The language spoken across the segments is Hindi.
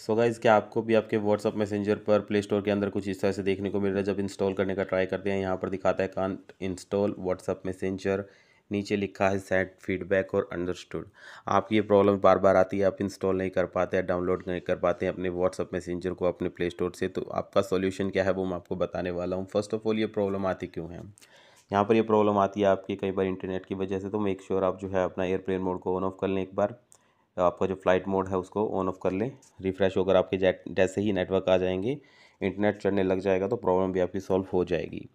सो गाइज़ क्या आपको भी आपके व्हाट्सअप मैसेंजर पर प्ले स्टोर के अंदर कुछ इस तरह से देखने को मिल रहा है जब इंस्टॉल करने का ट्राई करते हैं यहाँ पर दिखाता है कांट इंस्टॉल व्हाट्सअप मैसेंजर नीचे लिखा है सेट फीडबैक और अंडरस्टूड आपकी ये प्रॉब्लम बार बार आती है आप इंस्टॉल नहीं कर पाते हैं डाउनलोड नहीं कर पाते हैं अपने व्हाट्सअप मैसेंजर को अपने प्ले स्टोर से तो आपका सोल्यूशन क्या है वो मैं आपको बताने वाला हूँ फर्स्ट ऑफ ऑल ये प्रॉब्लम आती क्यों है यहाँ पर ये प्रॉब्लम आती है आपकी कई बार इंटरनेट की वजह से तो मेक श्योर sure आप जो है अपना एयरप्लेन मोड को ऑन ऑफ कर लें एक बार तो आपका जो फ्लाइट मोड है उसको ऑन ऑफ कर लें रिफ़्रेश होकर आपके जैसे ही नेटवर्क आ जाएंगे इंटरनेट चलने लग जाएगा तो प्रॉब्लम भी आपकी सॉल्व हो जाएगी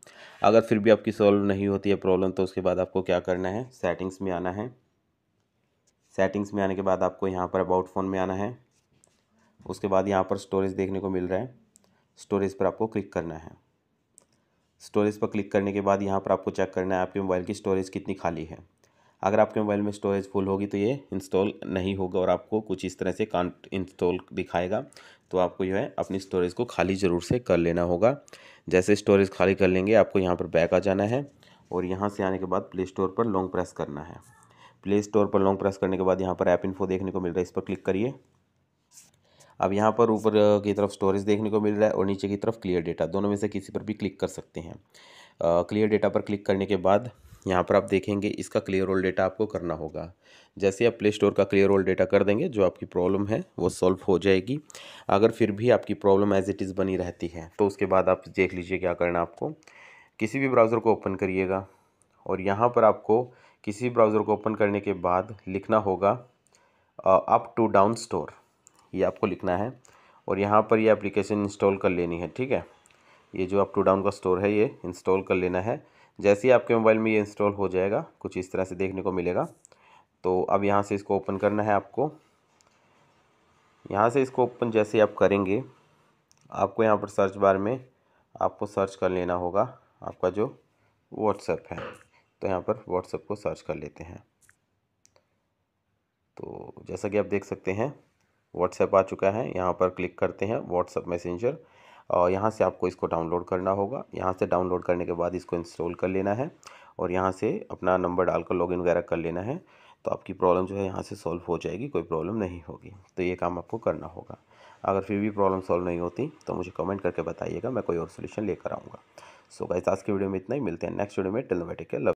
अगर फिर भी आपकी सॉल्व नहीं होती है प्रॉब्लम तो उसके बाद आपको क्या करना है सेटिंग्स में आना है सेटिंग्स में आने के बाद आपको यहाँ पर अबाउट फ़ोन में आना है उसके बाद यहाँ पर स्टोरेज देखने को मिल रहा है स्टोरेज पर आपको क्लिक करना है स्टोरेज पर क्लिक करने के बाद यहाँ पर आपको चेक करना है आपके मोबाइल की स्टोरेज कितनी खाली है अगर आपके मोबाइल में स्टोरेज फुल होगी तो ये इंस्टॉल नहीं होगा और आपको कुछ इस तरह से कांट इंस्टॉल दिखाएगा तो आपको जो है अपनी स्टोरेज को खाली ज़रूर से कर लेना होगा जैसे स्टोरेज खाली कर लेंगे आपको यहाँ पर बैक आ जाना है और यहाँ से आने के बाद प्ले स्टोर पर लॉन्ग प्रेस करना है प्ले स्टोर पर लॉन्ग प्रेस करने के बाद यहाँ पर ऐप इन्फो देखने को मिल रहा है इस पर क्लिक करिए अब यहाँ पर ऊपर की तरफ स्टोरेज देखने को मिल रहा है और नीचे की तरफ क्लियर डेटा दोनों में से किसी पर भी क्लिक कर सकते हैं क्लियर डेटा पर क्लिक करने के बाद यहाँ पर आप देखेंगे इसका क्लियर ऑल डेटा आपको करना होगा जैसे आप प्ले स्टोर का क्लियर ऑल डेटा कर देंगे जो आपकी प्रॉब्लम है वो सॉल्व हो जाएगी अगर फिर भी आपकी प्रॉब्लम एज इट इज़ बनी रहती है तो उसके बाद आप देख लीजिए क्या करना आपको किसी भी ब्राउज़र को ओपन करिएगा और यहाँ पर आपको किसी ब्राउज़र को ओपन करने के बाद लिखना होगा अप टू डाउन स्टोर ये आपको लिखना है और यहाँ पर ये यह एप्लीकेशन इंस्टॉल कर लेनी है ठीक है ये जो अप टू डाउन का स्टोर है ये इंस्टॉल कर लेना है जैसे ही आपके मोबाइल में ये इंस्टॉल हो जाएगा कुछ इस तरह से देखने को मिलेगा तो अब यहाँ से इसको ओपन करना है आपको यहाँ से इसको ओपन जैसे आप करेंगे आपको यहाँ पर सर्च बार में आपको सर्च कर लेना होगा आपका जो व्हाट्सएप है तो यहाँ पर व्हाट्सएप को सर्च कर लेते हैं तो जैसा कि आप देख सकते हैं व्हाट्सएप आ चुका है यहाँ पर क्लिक करते हैं व्हाट्सएप मैसेंजर और यहाँ से आपको इसको डाउनलोड करना होगा यहाँ से डाउनलोड करने के बाद इसको इंस्टॉल कर लेना है और यहाँ से अपना नंबर डालकर लॉगिन वगैरह कर लेना है तो आपकी प्रॉब्लम जो है यहाँ से सॉल्व हो जाएगी कोई प्रॉब्लम नहीं होगी तो ये काम आपको करना होगा अगर फिर भी प्रॉब्लम सॉल्व नहीं होती तो मुझे कमेंट करके बताइएगा मैं कोई और सोल्यूशन लेकर आऊँगा सो गाइस आज के वीडियो में इतना ही मिलते हैं नेक्स्ट वीडियो में टेलोमेटिक के लव